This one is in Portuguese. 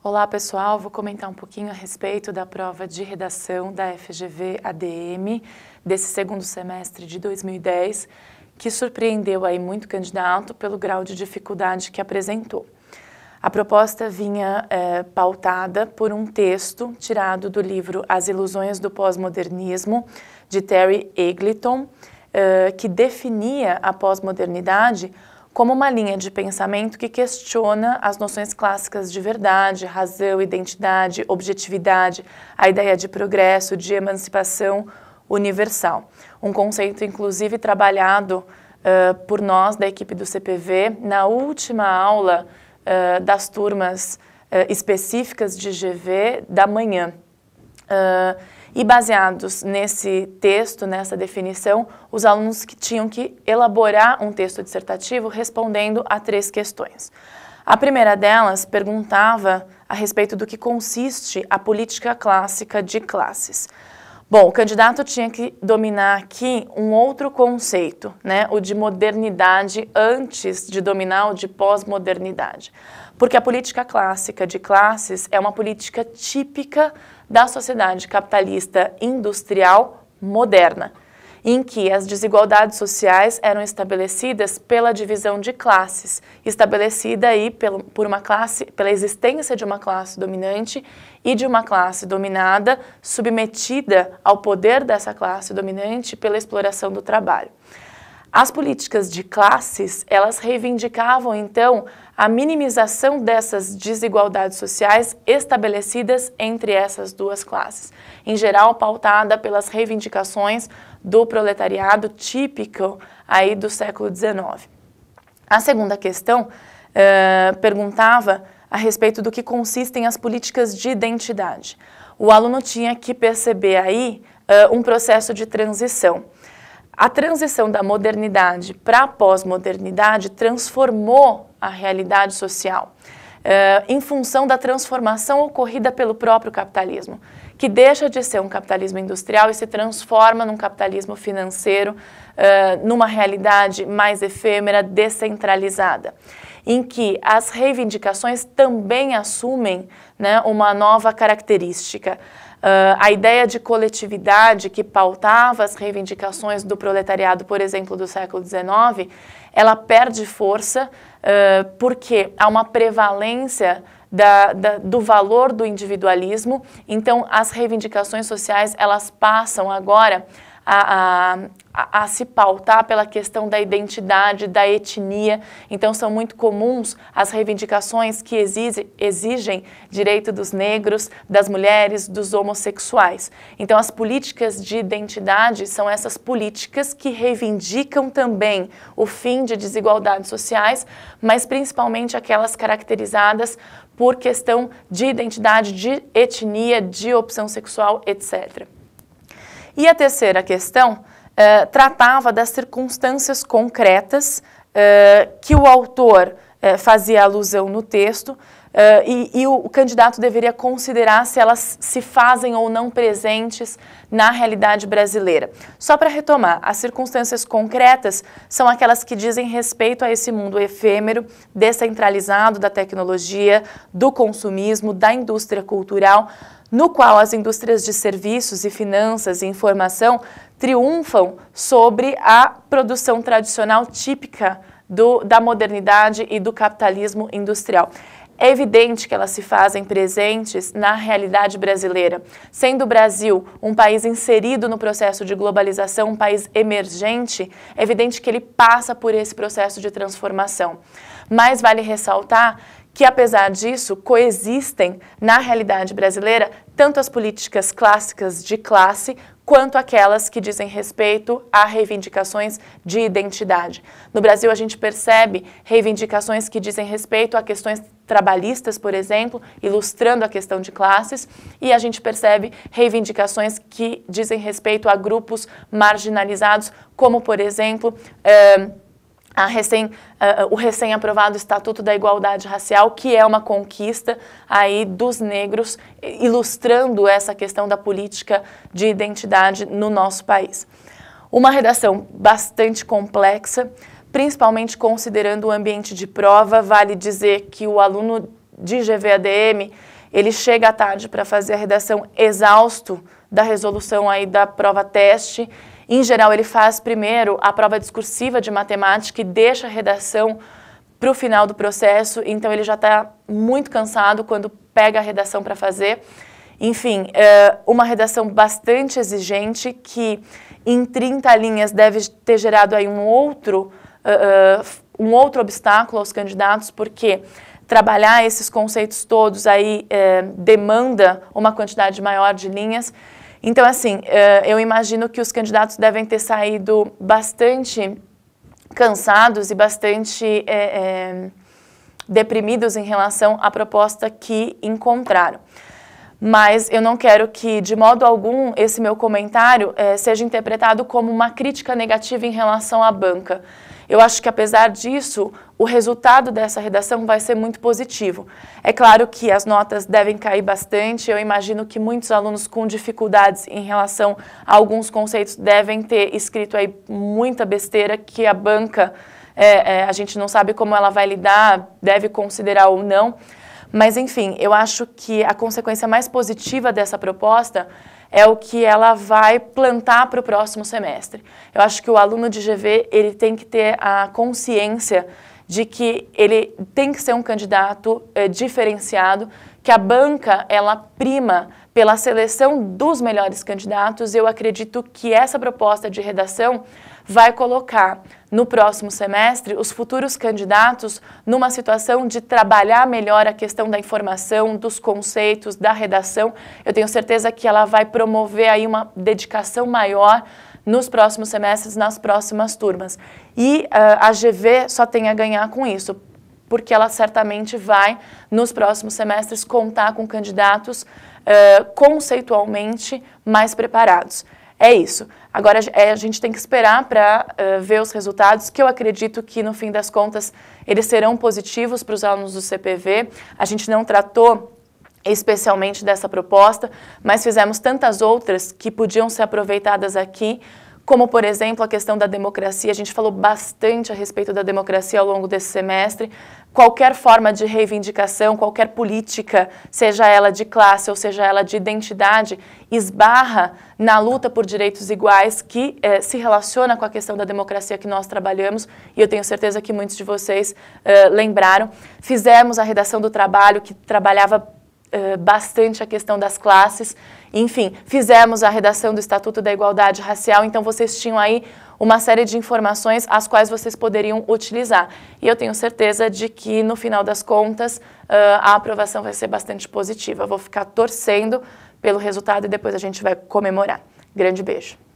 Olá pessoal, vou comentar um pouquinho a respeito da prova de redação da FGV ADM desse segundo semestre de 2010, que surpreendeu aí muito candidato pelo grau de dificuldade que apresentou. A proposta vinha é, pautada por um texto tirado do livro As Ilusões do Pós-Modernismo, de Terry Eglinton, é, eh, que definia a pós-modernidade como uma linha de pensamento que questiona as noções clássicas de verdade, razão, identidade, objetividade, a ideia de progresso, de emancipação universal. Um conceito, inclusive, trabalhado uh, por nós, da equipe do CPV, na última aula uh, das turmas uh, específicas de GV da manhã. Uh, e baseados nesse texto, nessa definição, os alunos que tinham que elaborar um texto dissertativo respondendo a três questões. A primeira delas perguntava a respeito do que consiste a política clássica de classes. Bom, o candidato tinha que dominar aqui um outro conceito, né? o de modernidade antes de dominar o de pós-modernidade. Porque a política clássica de classes é uma política típica da sociedade capitalista industrial moderna, em que as desigualdades sociais eram estabelecidas pela divisão de classes, estabelecida aí pelo, por uma classe, pela existência de uma classe dominante e de uma classe dominada submetida ao poder dessa classe dominante pela exploração do trabalho. As políticas de classes, elas reivindicavam então a minimização dessas desigualdades sociais estabelecidas entre essas duas classes, em geral pautada pelas reivindicações do proletariado típico aí do século XIX. A segunda questão eh, perguntava a respeito do que consistem as políticas de identidade. O aluno tinha que perceber aí eh, um processo de transição a transição da modernidade para a pós-modernidade transformou a realidade social. Uh, em função da transformação ocorrida pelo próprio capitalismo, que deixa de ser um capitalismo industrial e se transforma num capitalismo financeiro, uh, numa realidade mais efêmera, descentralizada, em que as reivindicações também assumem né, uma nova característica. Uh, a ideia de coletividade que pautava as reivindicações do proletariado, por exemplo, do século XIX, ela perde força uh, porque há uma prevalência da, da, do valor do individualismo. Então, as reivindicações sociais elas passam agora a, a, a, se pautar pela questão da identidade, da etnia. Então, são muito comuns as reivindicações que exige, exigem direito dos negros, das mulheres, dos homossexuais. Então, as políticas de identidade são essas políticas que reivindicam também o fim de desigualdades sociais, mas principalmente aquelas caracterizadas por questão de identidade, de etnia, de opção sexual, etc. E a terceira questão uh, tratava das circunstâncias concretas uh, que o autor eh, fazia alusão no texto Uh, e, e, o, o candidato deveria considerar se elas se fazem ou não presentes na realidade brasileira. Só para retomar, as circunstâncias concretas são aquelas que dizem respeito a esse mundo efêmero, descentralizado da tecnologia, do consumismo, da indústria cultural, no qual as indústrias de serviços e finanças e informação triunfam sobre a produção tradicional típica do, da modernidade e do capitalismo industrial é evidente que elas se fazem presentes na realidade brasileira. Sendo o Brasil um país inserido no processo de globalização, um país emergente, é evidente que ele passa por esse processo de transformação. Mas vale ressaltar que, apesar disso, coexistem na realidade brasileira tanto as políticas clássicas de classe quanto aquelas que dizem respeito a reivindicações de identidade. No Brasil, a gente percebe reivindicações que dizem respeito a questões trabalhistas, por exemplo, ilustrando a questão de classes, e a gente percebe reivindicações que dizem respeito a grupos marginalizados, como, por exemplo, eh, Recém, uh, o recém-aprovado Estatuto da Igualdade Racial, que é uma conquista aí dos negros, ilustrando essa questão da política de identidade no nosso país. Uma redação bastante complexa, principalmente considerando o ambiente de prova, vale dizer que o aluno de GVADM, ele chega à tarde para fazer a redação exausto da resolução aí da prova teste, em geral, ele faz primeiro a prova discursiva de matemática e deixa a redação para o final do processo, então ele já está muito cansado quando pega a redação para fazer. Enfim, é uma redação bastante exigente que em 30 linhas deve ter gerado aí um outro, uh, um outro obstáculo aos candidatos, porque trabalhar esses conceitos todos aí demanda uma quantidade maior de linhas. Então, assim, eh, eu imagino que os candidatos devem ter saído bastante cansados e bastante é, é, deprimidos em relação à proposta que encontraram. Mas eu não quero que, de modo algum, esse meu comentário é, seja interpretado como uma crítica negativa em relação à banca. Eu acho que, apesar disso, o resultado dessa redação vai ser muito positivo. É claro que as notas devem cair bastante, eu imagino que muitos alunos com dificuldades em relação a alguns conceitos devem ter escrito aí muita besteira que a banca, é, é, a gente não sabe como ela vai lidar, deve considerar ou não. Mas, enfim, eu acho que a consequência mais positiva dessa proposta é o que ela vai plantar para o próximo semestre. Eu acho que o aluno de GV ele tem que ter a consciência de que ele tem que ser um candidato eh, diferenciado, que a banca ela prima pela seleção dos melhores candidatos. Eu acredito que essa proposta de redação vai colocar no próximo semestre os futuros candidatos numa situação de trabalhar melhor a questão da informação, dos conceitos, da redação. Eu tenho certeza que ela vai promover aí uma dedicação maior nos próximos semestres, nas próximas turmas. E uh, a GV só tem a ganhar com isso, porque ela certamente vai, nos próximos semestres, contar com candidatos uh, conceitualmente mais preparados é isso. Agora é, a gente tem que esperar para uh, eh, ver os resultados, que eu acredito que no fim das contas eles serão positivos para os alunos do CPV. A gente não tratou especialmente dessa proposta, mas fizemos tantas outras que podiam ser aproveitadas aqui como, por exemplo, a questão da democracia. A gente falou bastante a respeito da democracia ao longo desse semestre. Qualquer forma de reivindicação, qualquer política, seja ela de classe ou seja ela de identidade, esbarra na luta por direitos iguais que eh, se relaciona com a questão da democracia que nós trabalhamos. E eu tenho certeza que muitos de vocês eh, lembraram. Fizemos a redação do trabalho que trabalhava eh, bastante a questão das classes enfim, fizemos a redação do Estatuto da Igualdade Racial, então vocês tinham aí uma série de informações as quais vocês poderiam utilizar. E eu tenho certeza de que, no final das contas, a aprovação vai ser bastante positiva. vou ficar torcendo pelo resultado e depois a gente vai comemorar. Grande beijo.